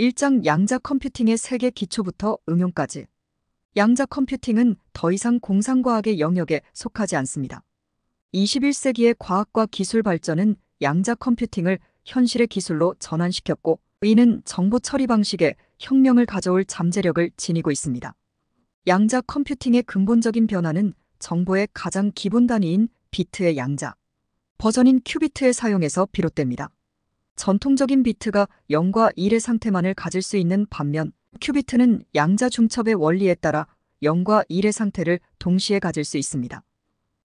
일장 양자 컴퓨팅의 세계 기초부터 응용까지. 양자 컴퓨팅은 더 이상 공상과학의 영역에 속하지 않습니다. 21세기의 과학과 기술 발전은 양자 컴퓨팅을 현실의 기술로 전환시켰고, 이는 정보 처리 방식에 혁명을 가져올 잠재력을 지니고 있습니다. 양자 컴퓨팅의 근본적인 변화는 정보의 가장 기본 단위인 비트의 양자, 버전인 큐비트의 사용에서 비롯됩니다. 전통적인 비트가 0과 1의 상태만을 가질 수 있는 반면 큐비트는 양자 중첩의 원리에 따라 0과 1의 상태를 동시에 가질 수 있습니다.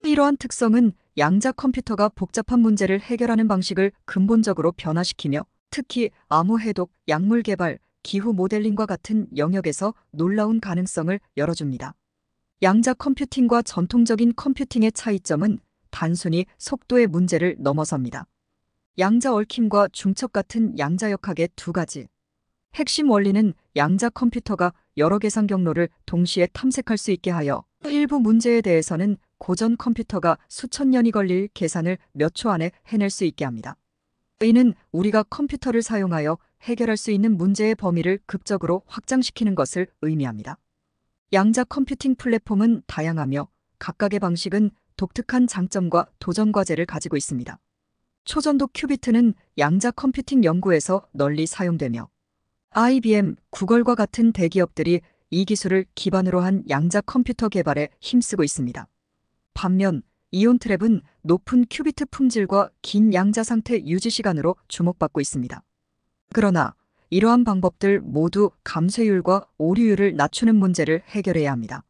이러한 특성은 양자 컴퓨터가 복잡한 문제를 해결하는 방식을 근본적으로 변화시키며 특히 암호 해독, 약물 개발, 기후 모델링과 같은 영역에서 놀라운 가능성을 열어줍니다. 양자 컴퓨팅과 전통적인 컴퓨팅의 차이점은 단순히 속도의 문제를 넘어섭니다. 양자 얽힘과 중첩 같은 양자 역학의 두 가지. 핵심 원리는 양자 컴퓨터가 여러 계산 경로를 동시에 탐색할 수 있게 하여 일부 문제에 대해서는 고전 컴퓨터가 수천 년이 걸릴 계산을 몇 초 안에 해낼 수 있게 합니다. 이는 우리가 컴퓨터를 사용하여 해결할 수 있는 문제의 범위를 극적으로 확장시키는 것을 의미합니다. 양자 컴퓨팅 플랫폼은 다양하며 각각의 방식은 독특한 장점과 도전 과제를 가지고 있습니다. 초전도 큐비트는 양자 컴퓨팅 연구에서 널리 사용되며 IBM, 구걸과 같은 대기업들이 이 기술을 기반으로 한 양자 컴퓨터 개발에 힘쓰고 있습니다. 반면 이온트랩은 높은 큐비트 품질과 긴 양자 상태 유지 시간으로 주목받고 있습니다. 그러나 이러한 방법들 모두 감쇄율과 오류율을 낮추는 문제를 해결해야 합니다.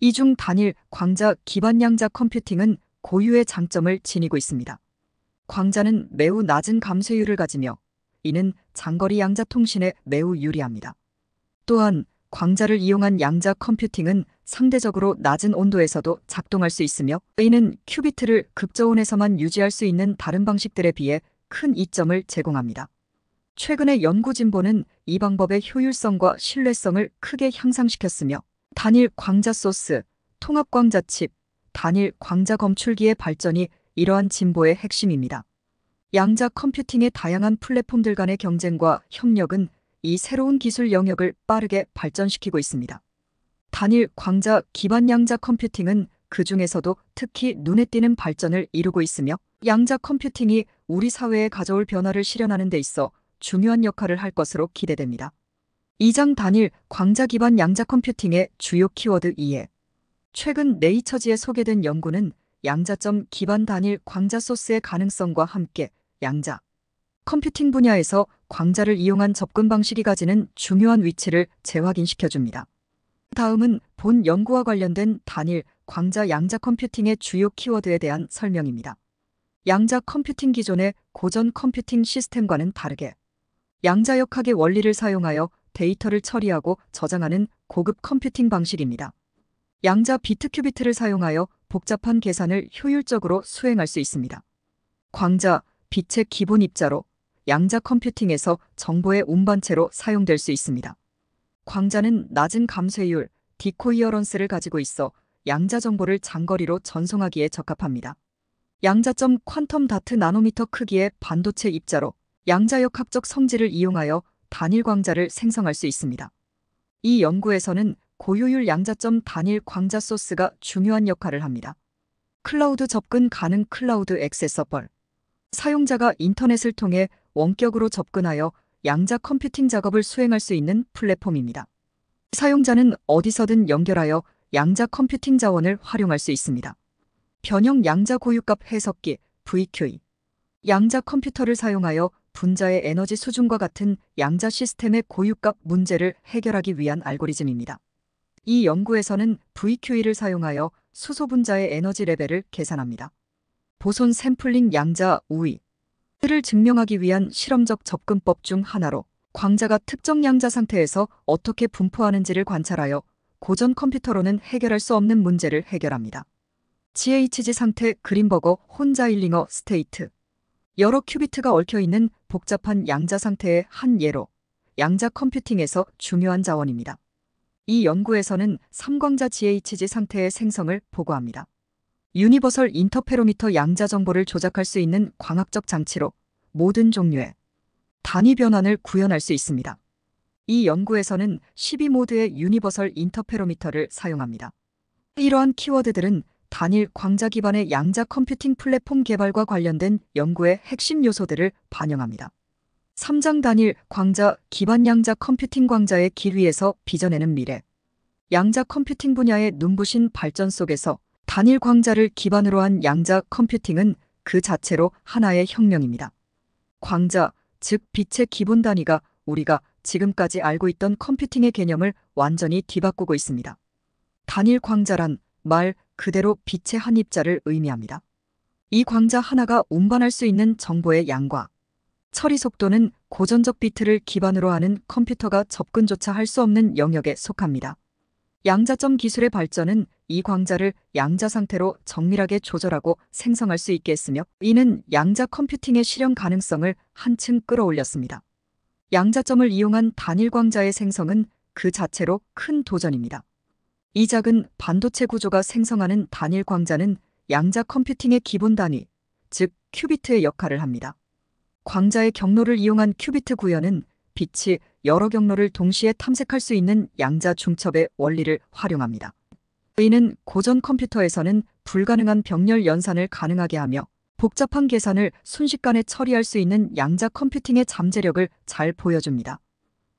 이 중 단일 광자 기반 양자 컴퓨팅은 고유의 장점을 지니고 있습니다. 광자는 매우 낮은 감쇄율을 가지며 이는 장거리 양자 통신에 매우 유리합니다. 또한 광자를 이용한 양자 컴퓨팅은 상대적으로 낮은 온도에서도 작동할 수 있으며 이는 큐비트를 극저온에서만 유지할 수 있는 다른 방식들에 비해 큰 이점을 제공합니다. 최근의 연구 진보는 이 방법의 효율성과 신뢰성을 크게 향상시켰으며 단일 광자 소스, 통합 광자칩, 단일 광자 검출기의 발전이 이러한 진보의 핵심입니다. 양자 컴퓨팅의 다양한 플랫폼들 간의 경쟁과 협력은 이 새로운 기술 영역을 빠르게 발전시키고 있습니다. 단일 광자 기반 양자 컴퓨팅은 그 중에서도 특히 눈에 띄는 발전을 이루고 있으며 양자 컴퓨팅이 우리 사회에 가져올 변화를 실현하는 데 있어 중요한 역할을 할 것으로 기대됩니다. 2장 단일 광자 기반 양자 컴퓨팅의 주요 키워드 2에 최근 네이처지에 소개된 연구는 양자점 기반 단일 광자 소스의 가능성과 함께 양자 컴퓨팅 분야에서 광자를 이용한 접근 방식이 가지는 중요한 위치를 재확인시켜줍니다. 다음은 본 연구와 관련된 단일 광자 양자 컴퓨팅의 주요 키워드에 대한 설명입니다. 양자 컴퓨팅 기존의 고전 컴퓨팅 시스템과는 다르게 양자역학의 원리를 사용하여 데이터를 처리하고 저장하는 고급 컴퓨팅 방식입니다. 양자 비트 큐비트를 사용하여 복잡한 계산을 효율적으로 수행할 수 있습니다. 광자, 빛의 기본 입자로 양자 컴퓨팅에서 정보의 운반체로 사용될 수 있습니다. 광자는 낮은 감쇄율, 디코이어런스를 가지고 있어 양자 정보를 장거리로 전송하기에 적합합니다. 양자점 퀀텀 다트 나노미터 크기의 반도체 입자로 양자역학적 성질을 이용하여 단일 광자를 생성할 수 있습니다. 이 연구에서는 고효율 양자점 단일 광자 소스가 중요한 역할을 합니다. 클라우드 접근 가능 클라우드 액세서벌 사용자가 인터넷을 통해 원격으로 접근하여 양자 컴퓨팅 작업을 수행할 수 있는 플랫폼입니다. 사용자는 어디서든 연결하여 양자 컴퓨팅 자원을 활용할 수 있습니다. 변형 양자 고유값 해석기 VQE 양자 컴퓨터를 사용하여 분자의 에너지 수준과 같은 양자 시스템의 고유값 문제를 해결하기 위한 알고리즘입니다. 이 연구에서는 VQE를 사용하여 수소 분자의 에너지 레벨을 계산합니다. 보손 샘플링 양자 우위 를 증명하기 위한 실험적 접근법 중 하나로 광자가 특정 양자 상태에서 어떻게 분포하는지를 관찰하여 고전 컴퓨터로는 해결할 수 없는 문제를 해결합니다. GHG 상태 그린버거 혼자 일링어 스테이트 여러 큐비트가 얽혀있는 복잡한 양자 상태의 한 예로 양자 컴퓨팅에서 중요한 자원입니다. 이 연구에서는 삼광자 GHG 상태의 생성을 보고합니다. 유니버설 인터페로미터 양자 정보를 조작할 수 있는 광학적 장치로 모든 종류의 단위 변환을 구현할 수 있습니다. 이 연구에서는 12모드의 유니버설 인터페로미터를 사용합니다. 이러한 키워드들은 단일 광자 기반의 양자 컴퓨팅 플랫폼 개발과 관련된 연구의 핵심 요소들을 반영합니다. 3장 단일 광자 기반 양자 컴퓨팅 광자의 길 위에서 빚어내는 미래. 양자 컴퓨팅 분야의 눈부신 발전 속에서 단일 광자를 기반으로 한 양자 컴퓨팅은 그 자체로 하나의 혁명입니다. 광자, 즉 빛의 기본 단위가 우리가 지금까지 알고 있던 컴퓨팅의 개념을 완전히 뒤바꾸고 있습니다. 단일 광자란 말 그대로 빛의 한 입자를 의미합니다. 이 광자 하나가 운반할 수 있는 정보의 양과 처리 속도는 고전적 비트를 기반으로 하는 컴퓨터가 접근조차 할 수 없는 영역에 속합니다. 양자점 기술의 발전은 이 광자를 양자 상태로 정밀하게 조절하고 생성할 수 있게 했으며 이는 양자 컴퓨팅의 실현 가능성을 한층 끌어올렸습니다. 양자점을 이용한 단일 광자의 생성은 그 자체로 큰 도전입니다. 이 작은 반도체 구조가 생성하는 단일 광자는 양자 컴퓨팅의 기본 단위, 즉 큐비트의 역할을 합니다. 광자의 경로를 이용한 큐비트 구현은 빛이 여러 경로를 동시에 탐색할 수 있는 양자 중첩의 원리를 활용합니다. 이는 고전 컴퓨터에서는 불가능한 병렬 연산을 가능하게 하며 복잡한 계산을 순식간에 처리할 수 있는 양자 컴퓨팅의 잠재력을 잘 보여줍니다.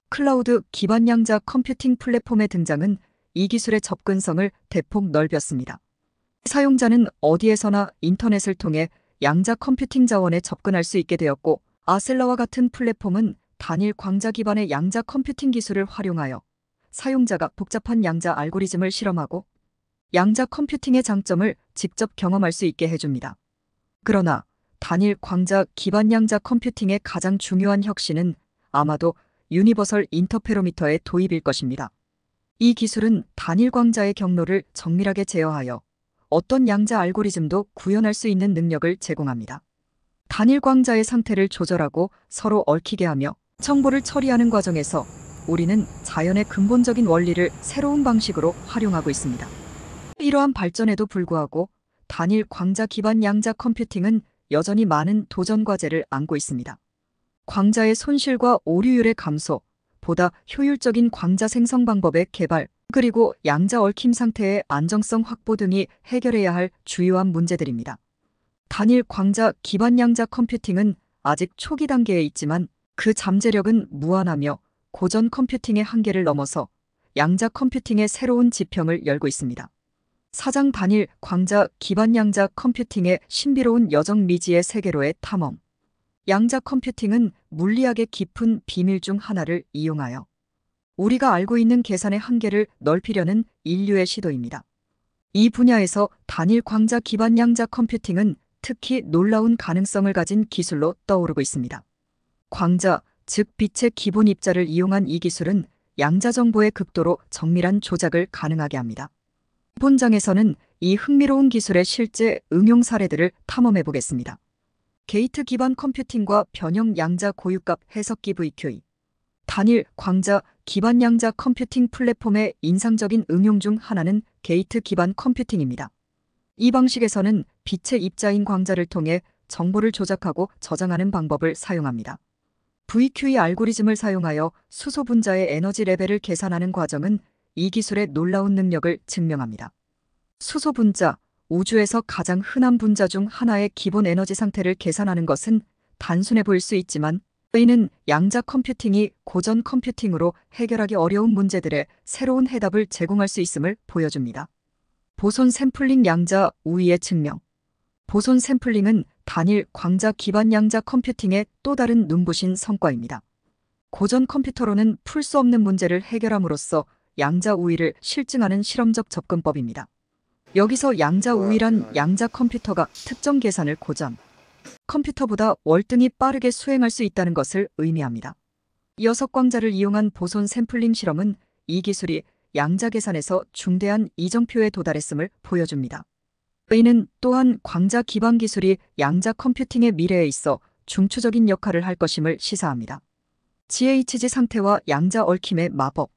클라우드 기반 양자 컴퓨팅 플랫폼의 등장은 이 기술의 접근성을 대폭 넓혔습니다. 사용자는 어디에서나 인터넷을 통해 양자 컴퓨팅 자원에 접근할 수 있게 되었고 아셀라와 같은 플랫폼은 단일 광자 기반의 양자 컴퓨팅 기술을 활용하여 사용자가 복잡한 양자 알고리즘을 실험하고 양자 컴퓨팅의 장점을 직접 경험할 수 있게 해줍니다. 그러나 단일 광자 기반 양자 컴퓨팅의 가장 중요한 혁신은 아마도 유니버설 인터페로미터의 도입일 것입니다. 이 기술은 단일 광자의 경로를 정밀하게 제어하여 어떤 양자 알고리즘도 구현할 수 있는 능력을 제공합니다. 단일 광자의 상태를 조절하고 서로 얽히게 하며 정보를 처리하는 과정에서 우리는 자연의 근본적인 원리를 새로운 방식으로 활용하고 있습니다. 이러한 발전에도 불구하고 단일 광자 기반 양자 컴퓨팅은 여전히 많은 도전 과제를 안고 있습니다. 광자의 손실과 오류율의 감소, 보다 효율적인 광자 생성 방법의 개발, 그리고 양자 얽힘 상태의 안정성 확보 등이 해결해야 할 주요한 문제들입니다. 단일 광자 기반 양자 컴퓨팅은 아직 초기 단계에 있지만 그 잠재력은 무한하며 고전 컴퓨팅의 한계를 넘어서 양자 컴퓨팅의 새로운 지평을 열고 있습니다. 사장 단일 광자 기반 양자 컴퓨팅의 신비로운 여정 미지의 세계로의 탐험. 양자 컴퓨팅은 물리학의 깊은 비밀 중 하나를 이용하여 우리가 알고 있는 계산의 한계를 넓히려는 인류의 시도입니다. 이 분야에서 단일 광자 기반 양자 컴퓨팅은 특히 놀라운 가능성을 가진 기술로 떠오르고 있습니다. 광자, 즉 빛의 기본 입자를 이용한 이 기술은 양자 정보의 극도로 정밀한 조작을 가능하게 합니다. 본장에서는 이 흥미로운 기술의 실제 응용 사례들을 탐험해 보겠습니다. 게이트 기반 컴퓨팅과 변형 양자 고유값 해석기 VQE, 단일 광자 기반 양자 컴퓨팅 플랫폼의 인상적인 응용 중 하나는 게이트 기반 컴퓨팅입니다. 이 방식에서는 빛의 입자인 광자를 통해 정보를 조작하고 저장하는 방법을 사용합니다. VQE 알고리즘을 사용하여 수소 분자의 에너지 레벨을 계산하는 과정은 이 기술의 놀라운 능력을 증명합니다. 수소 분자, 우주에서 가장 흔한 분자 중 하나의 기본 에너지 상태를 계산하는 것은 단순해 보일 수 있지만 의는 양자 컴퓨팅이 고전 컴퓨팅으로 해결하기 어려운 문제들의 새로운 해답을 제공할 수 있음을 보여줍니다. 보선 샘플링 양자 우위의 증명 보선 샘플링은 단일 광자 기반 양자 컴퓨팅의 또 다른 눈부신 성과입니다. 고전 컴퓨터로는 풀 수 없는 문제를 해결함으로써 양자 우위를 실증하는 실험적 접근법입니다. 여기서 양자 우위란 양자 컴퓨터가 특정 계산을 고점, 컴퓨터보다 월등히 빠르게 수행할 수 있다는 것을 의미합니다. 이어서 광자를 이용한 보손 샘플링 실험은 이 기술이 양자 계산에서 중대한 이정표에 도달했음을 보여줍니다. 의는 또한 광자 기반 기술이 양자 컴퓨팅의 미래에 있어 중추적인 역할을 할 것임을 시사합니다. GHG 상태와 양자 얽힘의 마법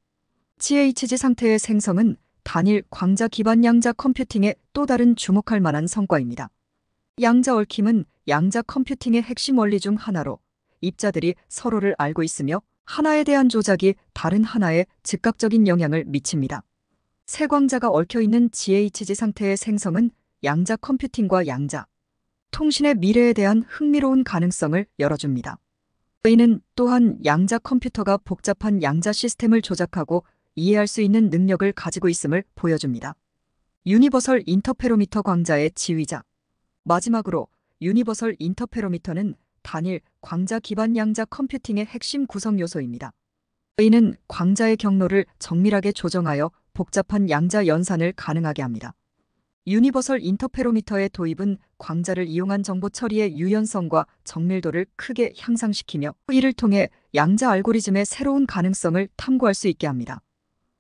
GHG 상태의 생성은 단일 광자 기반 양자 컴퓨팅의 또 다른 주목할 만한 성과입니다. 양자 얽힘은 양자 컴퓨팅의 핵심 원리 중 하나로 입자들이 서로를 알고 있으며 하나에 대한 조작이 다른 하나에 즉각적인 영향을 미칩니다. 세광자가 얽혀있는 GHG 상태의 생성은 양자 컴퓨팅과 양자 통신의 미래에 대한 흥미로운 가능성을 열어줍니다. 저희는 또한 양자 컴퓨터가 복잡한 양자 시스템을 조작하고 이해할 수 있는 능력을 가지고 있음을 보여줍니다. 유니버설 인터페로미터 광자의 지휘자 마지막으로 유니버설 인터페로미터는 단일 광자 기반 양자 컴퓨팅의 핵심 구성 요소입니다. 이는 광자의 경로를 정밀하게 조정하여 복잡한 양자 연산을 가능하게 합니다. 유니버설 인터페로미터의 도입은 광자를 이용한 정보 처리의 유연성과 정밀도를 크게 향상시키며 이를 통해 양자 알고리즘의 새로운 가능성을 탐구할 수 있게 합니다.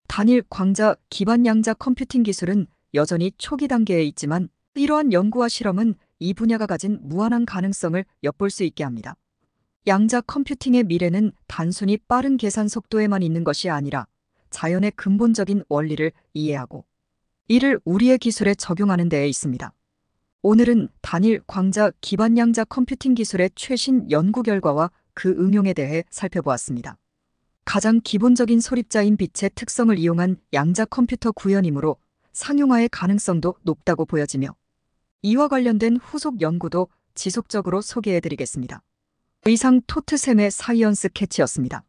단일 광자 기반 양자 컴퓨팅 기술은 여전히 초기 단계에 있지만 이러한 연구와 실험은 이 분야가 가진 무한한 가능성을 엿볼 수 있게 합니다. 양자 컴퓨팅의 미래는 단순히 빠른 계산 속도에만 있는 것이 아니라 자연의 근본적인 원리를 이해하고 이를 우리의 기술에 적용하는 데에 있습니다. 오늘은 단일 광자 기반 양자 컴퓨팅 기술의 최신 연구 결과와 그 응용에 대해 살펴보았습니다. 가장 기본적인 소립자인 빛의 특성을 이용한 양자 컴퓨터 구현이므로 상용화의 가능성도 높다고 보여지며 이와 관련된 후속 연구도 지속적으로 소개해드리겠습니다. 이상 토트샘의 사이언스 캐치였습니다.